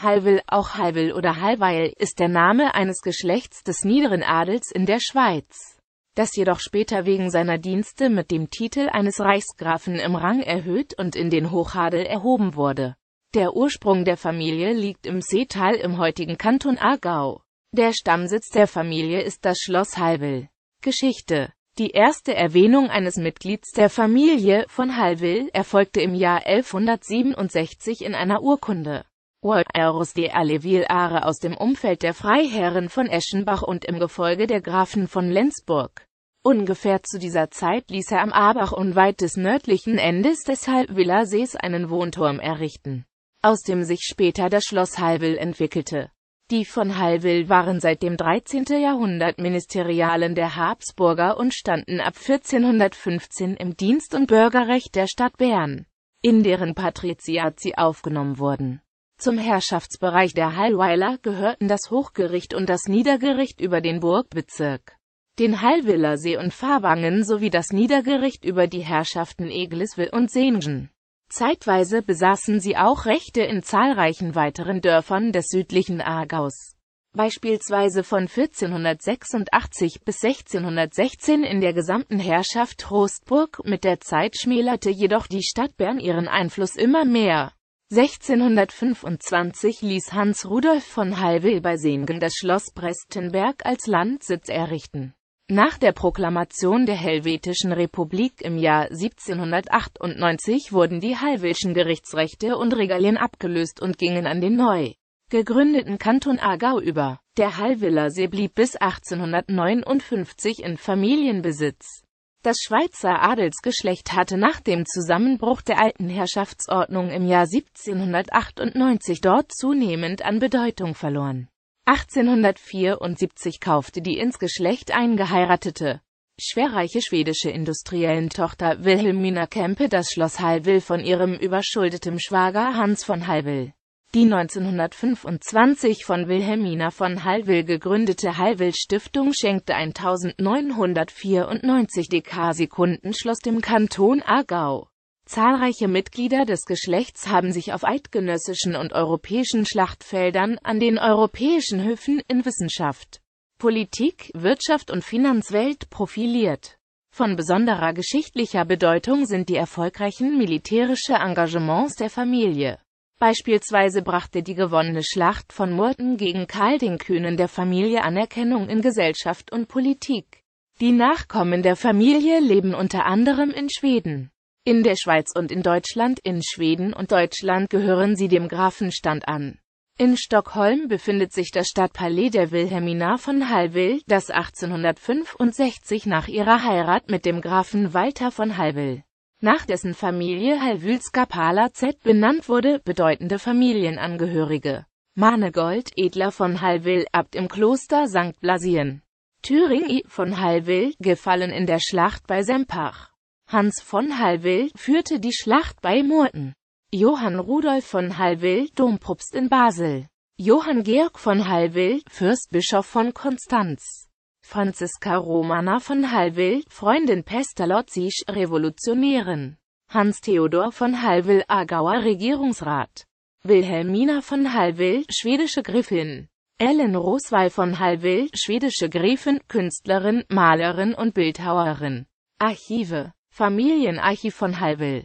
Halwil, auch Halwil oder Halweil, ist der Name eines Geschlechts des niederen Adels in der Schweiz, das jedoch später wegen seiner Dienste mit dem Titel eines Reichsgrafen im Rang erhöht und in den Hochadel erhoben wurde. Der Ursprung der Familie liegt im Seetal im heutigen Kanton Aargau. Der Stammsitz der Familie ist das Schloss Halwil. Geschichte Die erste Erwähnung eines Mitglieds der Familie von Halwil erfolgte im Jahr 1167 in einer Urkunde. Wolders de Alleville-Are aus dem Umfeld der Freiherren von Eschenbach und im Gefolge der Grafen von Lenzburg. Ungefähr zu dieser Zeit ließ er am Abach unweit des nördlichen Endes des Halbwiller-Sees einen Wohnturm errichten, aus dem sich später das Schloss Halwil entwickelte. Die von Halwil waren seit dem 13. Jahrhundert Ministerialen der Habsburger und standen ab 1415 im Dienst und Bürgerrecht der Stadt Bern, in deren Patriziat sie aufgenommen wurden. Zum Herrschaftsbereich der Hallweiler gehörten das Hochgericht und das Niedergericht über den Burgbezirk, den Hallwiller See und Fahrwangen sowie das Niedergericht über die Herrschaften Egliswil und Sengen. Zeitweise besaßen sie auch Rechte in zahlreichen weiteren Dörfern des südlichen Aargaus. Beispielsweise von 1486 bis 1616 in der gesamten Herrschaft Trostburg, mit der Zeit schmälerte jedoch die Stadt Bern ihren Einfluss immer mehr. 1625 ließ Hans Rudolf von Hallwyl bei Sengen das Schloss Prestenberg als Landsitz errichten. Nach der Proklamation der Helvetischen Republik im Jahr 1798 wurden die Hallwylschen Gerichtsrechte und Regalien abgelöst und gingen an den neu gegründeten Kanton Aargau über. Der Hallwiller See blieb bis 1859 in Familienbesitz. Das Schweizer Adelsgeschlecht hatte nach dem Zusammenbruch der alten Herrschaftsordnung im Jahr 1798 dort zunehmend an Bedeutung verloren. 1874 kaufte die ins Geschlecht eingeheiratete, schwerreiche schwedische industriellen Tochter Wilhelmina Kempe das Schloss Halwyl von ihrem überschuldeten Schwager Hans von Halwyl. Die 1925 von Wilhelmina von Hallwil gegründete Hallwil stiftung schenkte 1994 Dekarsekunden Schloss dem Kanton Aargau. Zahlreiche Mitglieder des Geschlechts haben sich auf eidgenössischen und europäischen Schlachtfeldern, an den europäischen Höfen, in Wissenschaft, Politik, Wirtschaft und Finanzwelt profiliert. Von besonderer geschichtlicher Bedeutung sind die erfolgreichen militärische Engagements der Familie. Beispielsweise brachte die gewonnene Schlacht von Murten gegen Karl den Kühnen der Familie Anerkennung in Gesellschaft und Politik. Die Nachkommen der Familie leben unter anderem in Schweden. In der Schweiz und in Deutschland, in Schweden und Deutschland gehören sie dem Grafenstand an. In Stockholm befindet sich das Stadtpalais der Wilhelmina von Hallwyl, das 1865 nach ihrer Heirat mit dem Grafen Walter von Hallwyl nach dessen Familie Helvylska-Pala Z benannt wurde, bedeutende Familienangehörige. Manegold Edler von Halwil, Abt im Kloster St. Blasien. Thüringi von Halwil, gefallen in der Schlacht bei Sempach. Hans von Halwil, führte die Schlacht bei Murten. Johann Rudolf von Halwil, Dompropst in Basel. Johann Georg von Halwil, Fürstbischof von Konstanz. Franziska Romana von Hallwyl, Freundin Pestalozzi's Revolutionären, Hans Theodor von Hallwyl, Aargauer Regierungsrat, Wilhelmina von Hallwyl, schwedische Griffin, Ellen Roswall von Hallwyl, schwedische Gräfin, Künstlerin, Malerin und Bildhauerin, Archive, Familienarchiv von Hallwyl